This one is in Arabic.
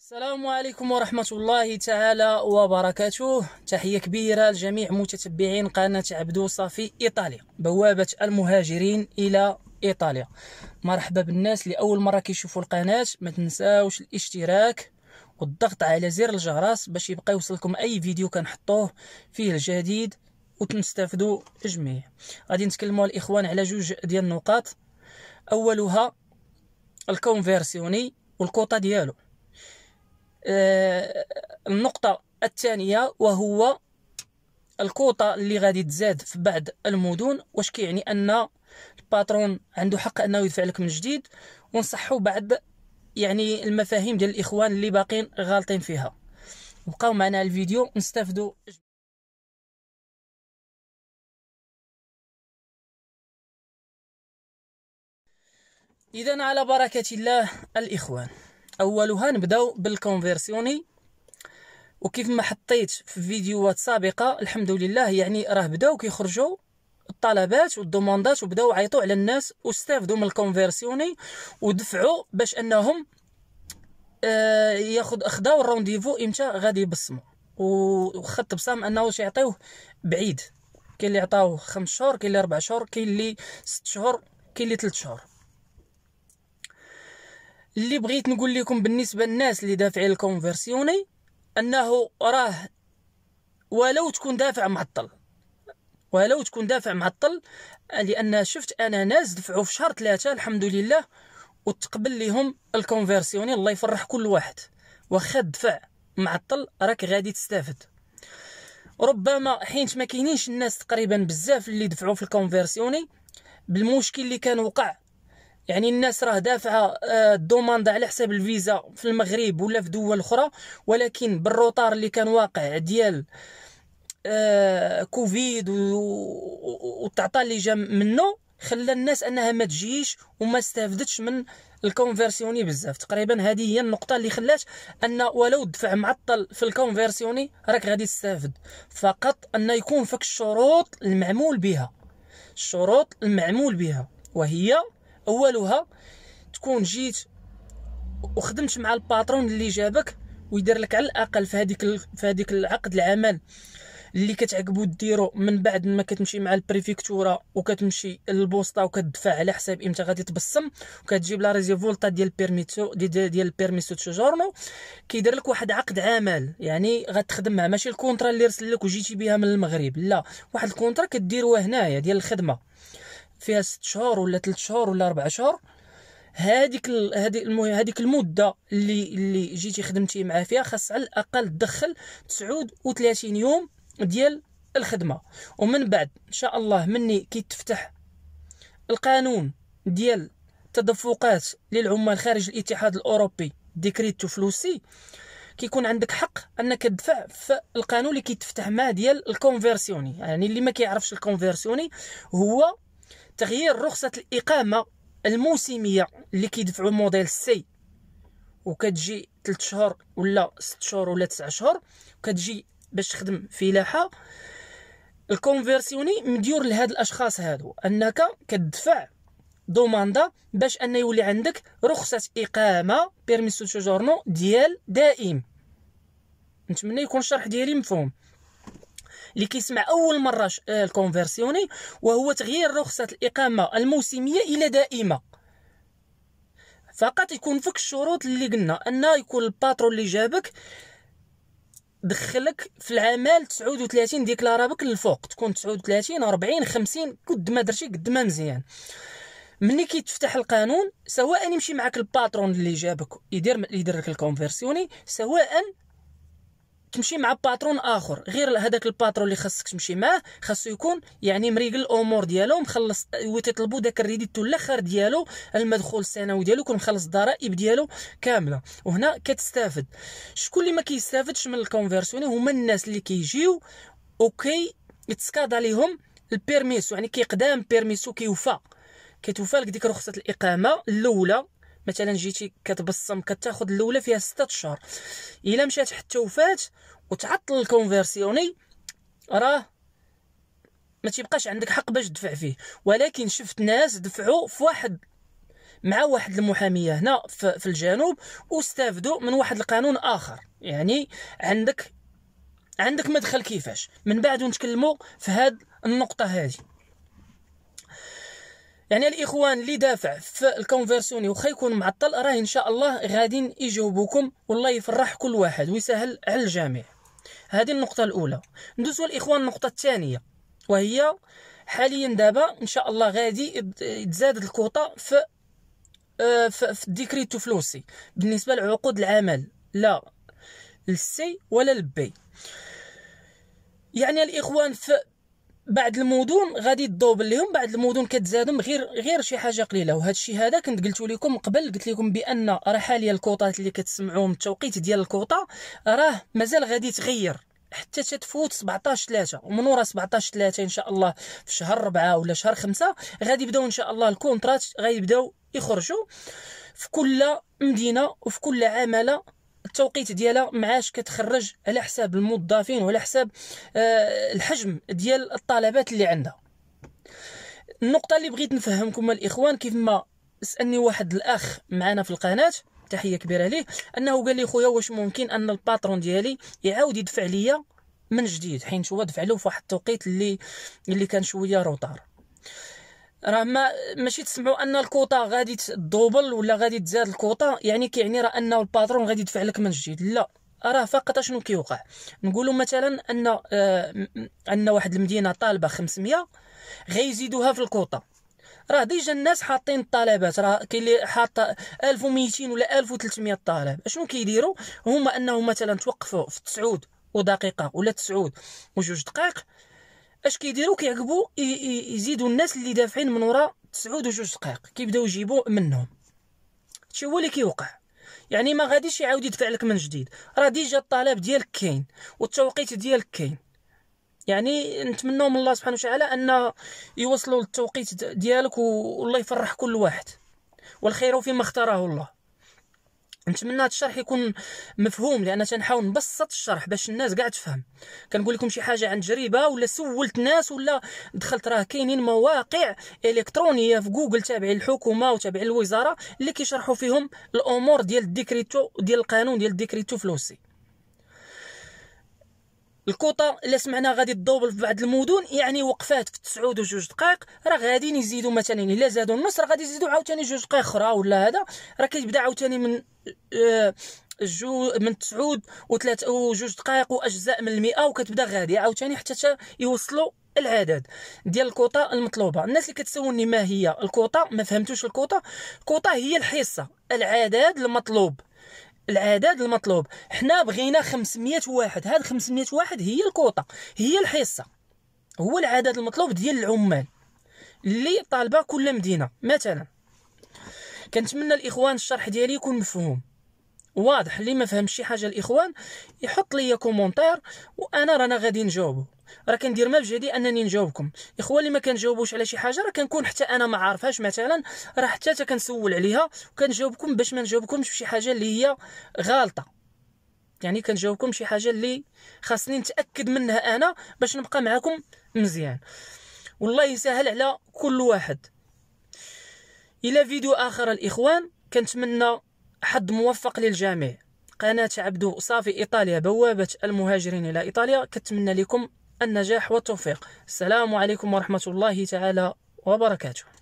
السلام عليكم ورحمة الله تعالى وبركاته تحية كبيرة لجميع متتبعين قناة عبدو صافي إيطاليا بوابة المهاجرين إلى إيطاليا مرحبا بالناس لأول مرة كيشوفوا القناة ما تنساوش الاشتراك والضغط على زر الجرس باش يبقى يوصلكم أي فيديو كنحطوه فيه الجديد وتنستافدوا جميع غادي نتكلموا الإخوان على جوج ديال النقاط أولها الكونفيرسيوني والكوطة ديالو آه، النقطة الثانية وهو الكوطة اللي غادي تزاد في بعض المدن واش كيعني أن الباترون عنده حق أنه يدفع لك من جديد ونصحوا بعض يعني المفاهيم ديال الإخوان اللي باقين غالطين فيها بقاو معنا الفيديو نستافدوا إذا على بركة الله الإخوان اولها نبداو بالكونفيرسيوني وكيف ما حطيت في فيديوهات سابقه الحمد لله يعني راه بداو كيخرجوا الطلبات والدوموندات وبداو عيطوا على الناس واستافدوا من الكونفيرسيوني ودفعوا باش انهم آه ياخذ اخذوا الرونديفو امتى غادي يبصموا وخا التبصام انه شي يعطيوه بعيد كاين اللي عطاوه خمس شهور كاين اللي ربع شهور كاين اللي ست شهور كاين اللي ثلاث شهور اللي بغيت نقول لكم بالنسبه للناس اللي دافعين الكونفرسيوني انه راه ولو تكون دافع معطل ولو تكون دافع معطل لان شفت انا ناس دفعوا في شهر ثلاثة الحمد لله وتقبل لهم الكونفرسيوني الله يفرح كل واحد واخا دفع معطل راك غادي تستافد ربما حينت ما كاينينش الناس تقريبا بزاف اللي دفعوا في الكونفرسيوني بالمشكل اللي كان وقع يعني الناس راه دافعه آه، الدوماند على حساب الفيزا في المغرب ولا في دول اخرى ولكن بالروطار اللي كان واقع ديال آه، كوفيد والتعطى اللي جا منه خلى الناس انها ما تجيش وما استفدتش من الكونفرسيوني بزاف تقريبا هذه هي النقطه اللي خلات ان ولو الدفع معطل في الكونفرسيوني راك غادي تستافد فقط ان يكون فك الشروط المعمول بها الشروط المعمول بها وهي اولها تكون جيت وخدمت مع الباترون اللي جابك ويدير لك على الاقل في هذيك في هذيك العقد العمل اللي كتعقبو ديرو من بعد ما كتمشي مع البريفيكتورا وكتمشي للبوسطه وكتدفع على حساب امتى غادي تبصم وكتجيب لا ريزيفولتا ديال بيرميتو ديال ديال بيرميسو تشجورنو كيدير لك واحد عقد عمل يعني غتخدم مع ماشي الكونترا اللي رسل لك وجيتي بها من المغرب لا واحد الكونترا كديروه هنايا ديال الخدمه فيها ست شهور ولا ثلاث شهور ولا اربع شهور هذيك هذيك هذيك المده اللي اللي جيتي خدمتي معاه فيها خاص على الاقل تدخل 39 يوم ديال الخدمه ومن بعد ان شاء الله مني كيتفتح القانون ديال التدفقات للعمال خارج الاتحاد الاوروبي ديكريتو فلوسي كيكون عندك حق انك تدفع في القانون اللي كيتفتح معاه ديال الكونفيرسيوني يعني اللي ما كيعرفش الكونفيرسيوني هو تغيير رخصة الإقامة الموسمية اللي كيدفعوا موديل سي وكتجي 3 شهور ولا 6 شهور ولا 9 شهور وكتجي باش تخدم فلاحة الكونفيرسيوني مديور لهاد الاشخاص هادو انك كتدفع دوماندا باش ان يولي عندك رخصه اقامه بيرميسو سوجورنو ديال دائم نتمنى يكون الشرح ديالي مفهوم اللي كيسمع اول مره آه، الكونفرسيوني وهو تغيير رخصه الاقامه الموسميه الى دائمه فقط يكون فيك الشروط اللي قلنا ان يكون الباترون اللي جابك دخلك في العمل 39 ديكلارا بك للفوق تكون 39 40 50 قد ما درتي قد ما مزيان ملي كيتفتح القانون سواء يمشي معك الباترون اللي جابك يدير يدير لك الكونفيرسيوني سواء تمشي مع باترون اخر غير هذاك الباترون اللي خاصك تمشي معاه خاصو يكون يعني مريقل الامور ديالو مخلص وتطلبوا داك الريديت الاخر ديالو المدخول السنوي ديالو يكون مخلص الضرائب ديالو كامله وهنا كتستافد شكون اللي ما كيستافدش من الكونفيرسيون هما الناس اللي كيجيو اوكي يتسكاد عليهم البيرميسو يعني كيقدام بيرميسو كيوفى كتوفى لك ديك رخصه الاقامه الاولى مثلا جيتي كتبصم كتاخذ الاولى فيها ستة اشهر الا مشات حتى وفات وتعطل الكونفيرسيوني راه ما تيبقاش عندك حق باش تدفع فيه ولكن شفت ناس دفعوا في واحد مع واحد المحاميه هنا في الجنوب واستافدوا من واحد القانون اخر يعني عندك عندك مدخل كيفاش من بعد نتكلموا في هذه النقطه هذه يعني الاخوان اللي دافع في الكونفرسوني وخا يكون معطل راه ان شاء الله غادي يجاوبوكم والله يفرح كل واحد ويسهل على الجميع هذه النقطه الاولى ندوزو الاخوان النقطه الثانيه وهي حاليا دابا ان شاء الله غادي تزاد الكوطه في آه، في الديكريتو فلوسي بالنسبه لعقود العمل لا للسي ولا للبي يعني الاخوان في بعض المدن غادي تضوب لهم بعض المدن كتزادهم غير غير شي حاجه قليله وهذا الشيء هذا كنت قلت لكم قبل قلت لكم بان راه حاليا الكوطات اللي كتسمعوهم التوقيت ديال الكوطه راه مازال غادي يتغير حتى تتفوت 17 3 ومن ورا 17 3 ان شاء الله في شهر 4 ولا شهر 5 غادي يبداو ان شاء الله الكونترات غادي يبداو يخرجوا في كل مدينه وفي كل عمله التوقيت ديالها معاش كتخرج على حساب الموظفين وعلى حساب آه، الحجم ديال الطلبات اللي عندها النقطه اللي بغيت نفهمكم الاخوان كيف ما سالني واحد الاخ معنا في القناه تحيه كبيره ليه انه قال لي خويا واش ممكن ان الباترون ديالي يعاود يدفع ليا من جديد حيت هو دفع له في واحد التوقيت اللي اللي كان شويه روطار راه ما ماشي تسمعوا ان الكوطا غادي تدوبل ولا غادي تزاد الكوطا يعني كيعني راه انه الباترون غادي يدفع لك من جديد لا راه فقط اشنو كيوقع نقولوا مثلا ان آه ان واحد المدينه طالبه 500 غيزيدوها في الكوطا راه ديجا الناس حاطين الطلبات راه كاين اللي حاط 1200 ولا 1300 طالب اشنو كيديروا هما انهم مثلا توقفوا في التسعود ودقيقه ولا تسعود وجوج دقائق اش كيديروا كيعقبوا يزيدوا الناس اللي دافعين من وراء و وجوج دقائق كيبداو يجيبوا منهم هادشي هو اللي كيوقع يعني ما غاديش يعاود يدفع لك من جديد راه ديجا الطلب ديالك كاين والتوقيت ديالك كاين يعني نتمنوا من الله سبحانه وتعالى ان يوصلوا للتوقيت ديالك والله يفرح كل واحد والخير فيما اختاره الله نتمنى الشرح يكون مفهوم لان تنحاول نبسط الشرح باش الناس كاع تفهم كنقول لكم شي حاجه عن تجربه ولا سولت ناس ولا دخلت راه كاينين مواقع الكترونيه في جوجل تابعين الحكومه وتابع الوزاره اللي كيشرحوا فيهم الامور ديال الديكريتو ديال القانون ديال الديكريتو فلوسي الكوطه الا سمعنا غادي تضوبل في بعض المدن يعني وقفات في 9 وجوج دقائق راه غاديين يزيدوا مثلا الا زادوا النص راه غادي يزيدوا عاوتاني جوج دقائق اخرى ولا هذا راه كيبدا عاوتاني من آه جو من تسعود وثلاث وجوج دقائق واجزاء من المئة وكتبدا غادي عاوتاني حتى يوصلوا العدد ديال الكوطه المطلوبه الناس اللي كتسولني ما هي الكوطه ما فهمتوش الكوطه الكوطه هي الحصه العدد المطلوب العدد المطلوب حنا بغينا 500 واحد هاد 500 واحد هي الكوطه هي الحصه هو العدد المطلوب ديال العمال اللي طالبه كل مدينه مثلا كنتمنى الاخوان الشرح ديالي يكون مفهوم واضح اللي ما فهمش شي حاجه الاخوان يحط لي كومونتير وانا رانا غادي نجاوبه راه كندير ما بجهدي انني نجاوبكم اخوه اللي ما كنجاوبوش على شي حاجه راه كنكون حتى انا ما عارفهاش مثلا راه حتى كنسول عليها وكنجاوبكم باش ما نجاوبكمش بشي حاجه اللي هي غالطه يعني كنجاوبكم شي حاجه اللي خاصني نتاكد منها انا باش نبقى معاكم مزيان والله يسهل على كل واحد الى فيديو اخر الاخوان كنتمنى حد موفق للجميع قناه عبدو صافي ايطاليا بوابه المهاجرين الى ايطاليا كتمنى لكم النجاح والتوفيق السلام عليكم ورحمة الله تعالى وبركاته